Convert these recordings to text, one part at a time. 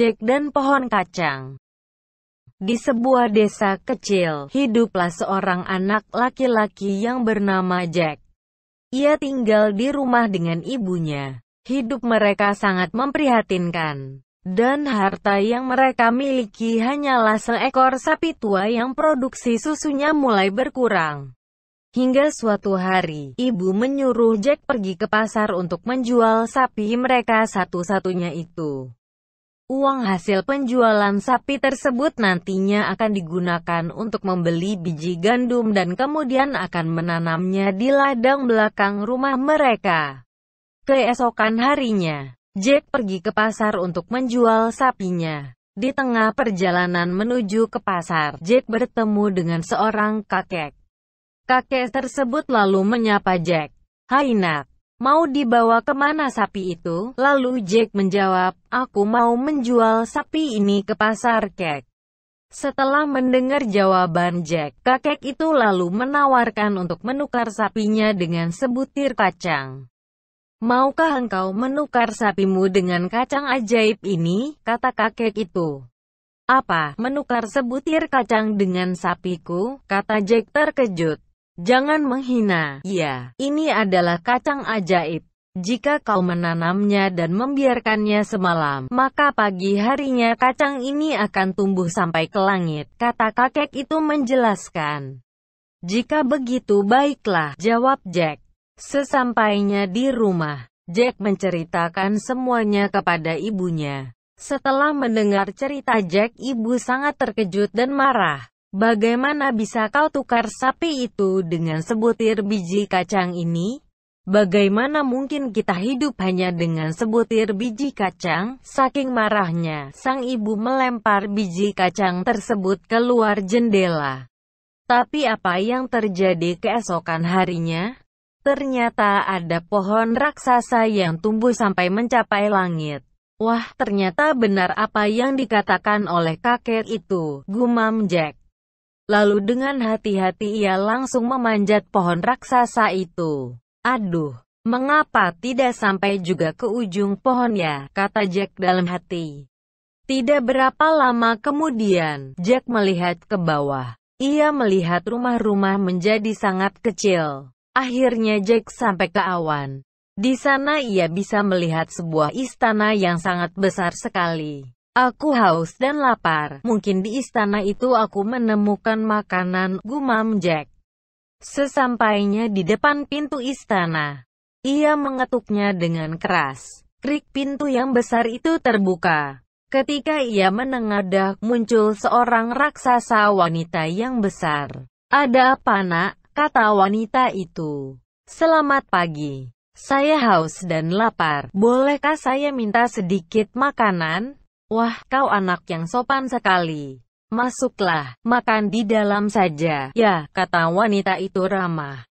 Jack dan pohon kacang. Di sebuah desa kecil, hiduplah seorang anak laki-laki yang bernama Jack. Ia tinggal di rumah dengan ibunya. Hidup mereka sangat memprihatinkan dan harta yang mereka miliki hanyalah seekor sapi tua yang produksi susunya mulai berkurang. Hingga suatu hari, ibu menyuruh Jack pergi ke pasar untuk menjual sapi mereka satu-satunya itu. Uang hasil penjualan sapi tersebut nantinya akan digunakan untuk membeli biji gandum dan kemudian akan menanamnya di ladang belakang rumah mereka. Keesokan harinya, Jack pergi ke pasar untuk menjual sapinya. Di tengah perjalanan menuju ke pasar, Jack bertemu dengan seorang kakek. Kakek tersebut lalu menyapa Jack. Hai nak, Mau dibawa kemana sapi itu? Lalu Jack menjawab, aku mau menjual sapi ini ke pasar kek. Setelah mendengar jawaban Jack, kakek itu lalu menawarkan untuk menukar sapinya dengan sebutir kacang. Maukah engkau menukar sapimu dengan kacang ajaib ini? Kata kakek itu. Apa, menukar sebutir kacang dengan sapiku? Kata Jack terkejut. Jangan menghina. Ya, ini adalah kacang ajaib. Jika kau menanamnya dan membiarkannya semalam, maka pagi harinya kacang ini akan tumbuh sampai ke langit, kata kakek itu menjelaskan. Jika begitu baiklah, jawab Jack. Sesampainya di rumah, Jack menceritakan semuanya kepada ibunya. Setelah mendengar cerita Jack, ibu sangat terkejut dan marah. Bagaimana bisa kau tukar sapi itu dengan sebutir biji kacang ini? Bagaimana mungkin kita hidup hanya dengan sebutir biji kacang? Saking marahnya, sang ibu melempar biji kacang tersebut keluar jendela. Tapi apa yang terjadi keesokan harinya? Ternyata ada pohon raksasa yang tumbuh sampai mencapai langit. Wah, ternyata benar apa yang dikatakan oleh kakek itu, gumam Jack. Lalu dengan hati-hati ia langsung memanjat pohon raksasa itu. Aduh, mengapa tidak sampai juga ke ujung pohon ya, kata Jack dalam hati. Tidak berapa lama kemudian, Jack melihat ke bawah. Ia melihat rumah-rumah menjadi sangat kecil. Akhirnya Jack sampai ke awan. Di sana ia bisa melihat sebuah istana yang sangat besar sekali. Aku haus dan lapar. Mungkin di istana itu aku menemukan makanan, gumam Jack. Sesampainya di depan pintu istana, ia mengetuknya dengan keras. Krik pintu yang besar itu terbuka. Ketika ia menengadah, muncul seorang raksasa wanita yang besar. Ada apa nak? kata wanita itu. Selamat pagi. Saya haus dan lapar. Bolehkah saya minta sedikit makanan? Wah, kau anak yang sopan sekali. Masuklah, makan di dalam saja. Ya, kata wanita itu ramah.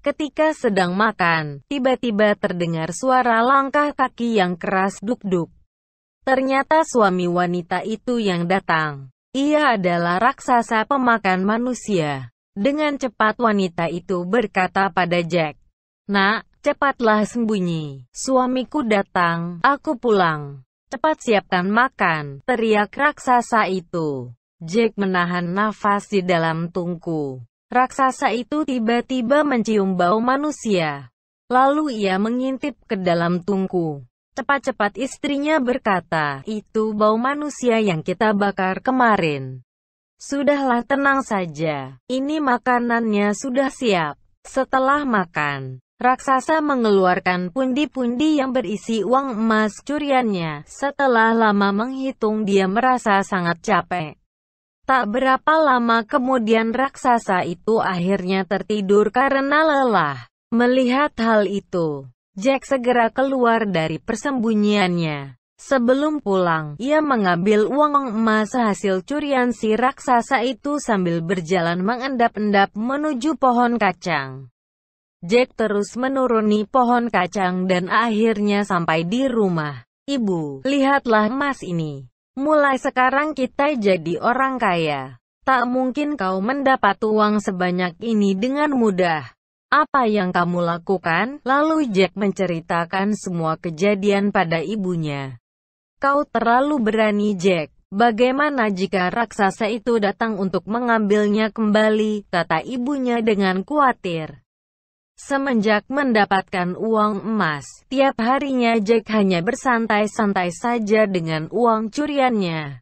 Ketika sedang makan, tiba-tiba terdengar suara langkah kaki yang keras duk-duk. Ternyata suami wanita itu yang datang. Ia adalah raksasa pemakan manusia. Dengan cepat wanita itu berkata pada Jack, Nak, cepatlah sembunyi. Suamiku datang, aku pulang. Cepat siapkan makan, teriak raksasa itu. Jack menahan nafas di dalam tungku. Raksasa itu tiba-tiba mencium bau manusia. Lalu ia mengintip ke dalam tungku. Cepat-cepat istrinya berkata, itu bau manusia yang kita bakar kemarin. Sudahlah tenang saja, ini makanannya sudah siap. Setelah makan, Raksasa mengeluarkan pundi-pundi yang berisi uang emas curiannya. Setelah lama menghitung dia merasa sangat capek. Tak berapa lama kemudian raksasa itu akhirnya tertidur karena lelah. Melihat hal itu, Jack segera keluar dari persembunyiannya. Sebelum pulang, ia mengambil uang emas hasil curian si raksasa itu sambil berjalan mengendap-endap menuju pohon kacang. Jack terus menuruni pohon kacang dan akhirnya sampai di rumah. Ibu, lihatlah emas ini. Mulai sekarang kita jadi orang kaya. Tak mungkin kau mendapat uang sebanyak ini dengan mudah. Apa yang kamu lakukan? Lalu Jack menceritakan semua kejadian pada ibunya. Kau terlalu berani Jack. Bagaimana jika raksasa itu datang untuk mengambilnya kembali, kata ibunya dengan khawatir. Semenjak mendapatkan uang emas, tiap harinya Jack hanya bersantai-santai saja dengan uang curiannya.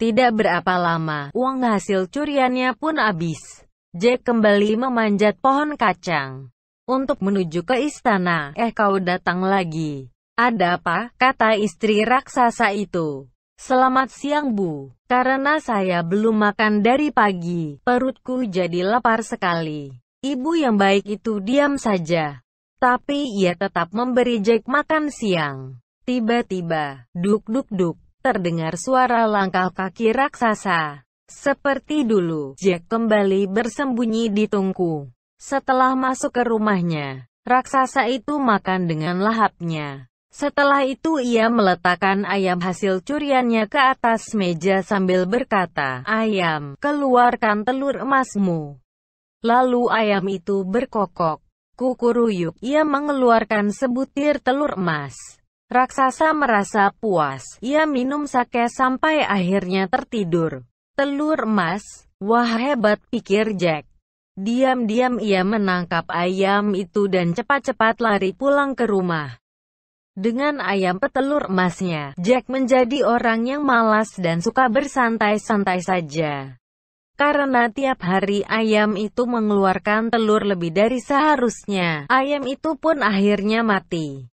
Tidak berapa lama, uang hasil curiannya pun habis. Jack kembali memanjat pohon kacang untuk menuju ke istana. Eh kau datang lagi. Ada apa? kata istri raksasa itu. Selamat siang bu, karena saya belum makan dari pagi, perutku jadi lapar sekali. Ibu yang baik itu diam saja. Tapi ia tetap memberi Jack makan siang. Tiba-tiba, duk-duk-duk, terdengar suara langkah kaki raksasa. Seperti dulu, Jack kembali bersembunyi di tungku. Setelah masuk ke rumahnya, raksasa itu makan dengan lahapnya. Setelah itu ia meletakkan ayam hasil curiannya ke atas meja sambil berkata, Ayam, keluarkan telur emasmu. Lalu ayam itu berkokok. Kukuruyuk, ia mengeluarkan sebutir telur emas. Raksasa merasa puas, ia minum sake sampai akhirnya tertidur. Telur emas, wah hebat pikir Jack. Diam-diam ia menangkap ayam itu dan cepat-cepat lari pulang ke rumah. Dengan ayam petelur emasnya, Jack menjadi orang yang malas dan suka bersantai-santai saja. Karena tiap hari ayam itu mengeluarkan telur lebih dari seharusnya, ayam itu pun akhirnya mati.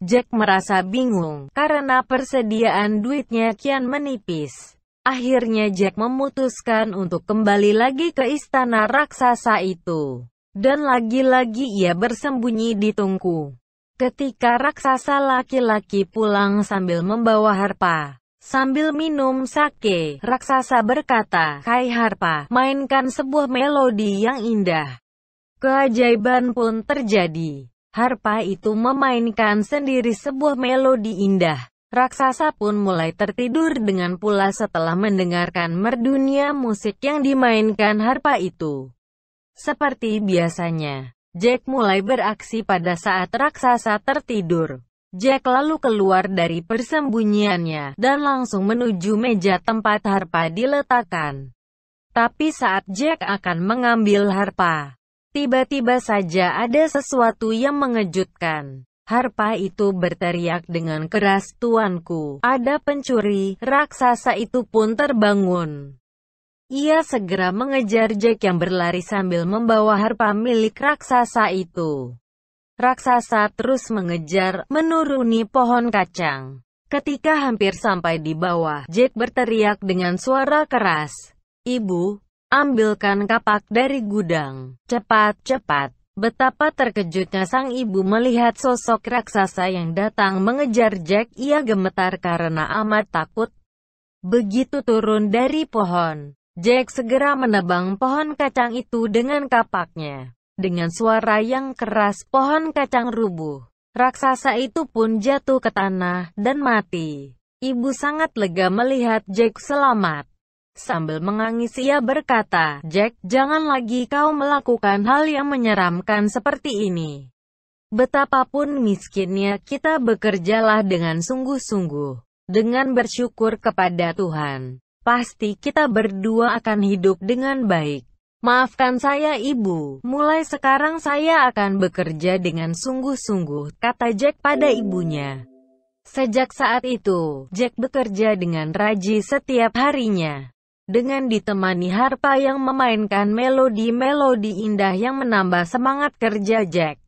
Jack merasa bingung, karena persediaan duitnya kian menipis. Akhirnya Jack memutuskan untuk kembali lagi ke istana raksasa itu. Dan lagi-lagi ia bersembunyi di tungku. Ketika raksasa laki-laki pulang sambil membawa harpa, Sambil minum sake, raksasa berkata, Kai Harpa, mainkan sebuah melodi yang indah. Keajaiban pun terjadi. Harpa itu memainkan sendiri sebuah melodi indah. Raksasa pun mulai tertidur dengan pula setelah mendengarkan merdunya musik yang dimainkan harpa itu. Seperti biasanya, Jack mulai beraksi pada saat raksasa tertidur. Jack lalu keluar dari persembunyiannya, dan langsung menuju meja tempat harpa diletakkan. Tapi saat Jack akan mengambil harpa, tiba-tiba saja ada sesuatu yang mengejutkan. Harpa itu berteriak dengan keras, Tuanku, ada pencuri, raksasa itu pun terbangun. Ia segera mengejar Jack yang berlari sambil membawa harpa milik raksasa itu. Raksasa terus mengejar, menuruni pohon kacang. Ketika hampir sampai di bawah, Jack berteriak dengan suara keras. Ibu, ambilkan kapak dari gudang. Cepat, cepat. Betapa terkejutnya sang ibu melihat sosok raksasa yang datang mengejar Jack. Ia gemetar karena amat takut. Begitu turun dari pohon, Jack segera menebang pohon kacang itu dengan kapaknya. Dengan suara yang keras, pohon kacang rubuh. Raksasa itu pun jatuh ke tanah dan mati. Ibu sangat lega melihat Jack selamat. Sambil menangis ia berkata, Jack, jangan lagi kau melakukan hal yang menyeramkan seperti ini. Betapapun miskinnya, kita bekerjalah dengan sungguh-sungguh. Dengan bersyukur kepada Tuhan, pasti kita berdua akan hidup dengan baik. Maafkan saya ibu, mulai sekarang saya akan bekerja dengan sungguh-sungguh, kata Jack pada ibunya. Sejak saat itu, Jack bekerja dengan raji setiap harinya. Dengan ditemani harpa yang memainkan melodi-melodi indah yang menambah semangat kerja Jack.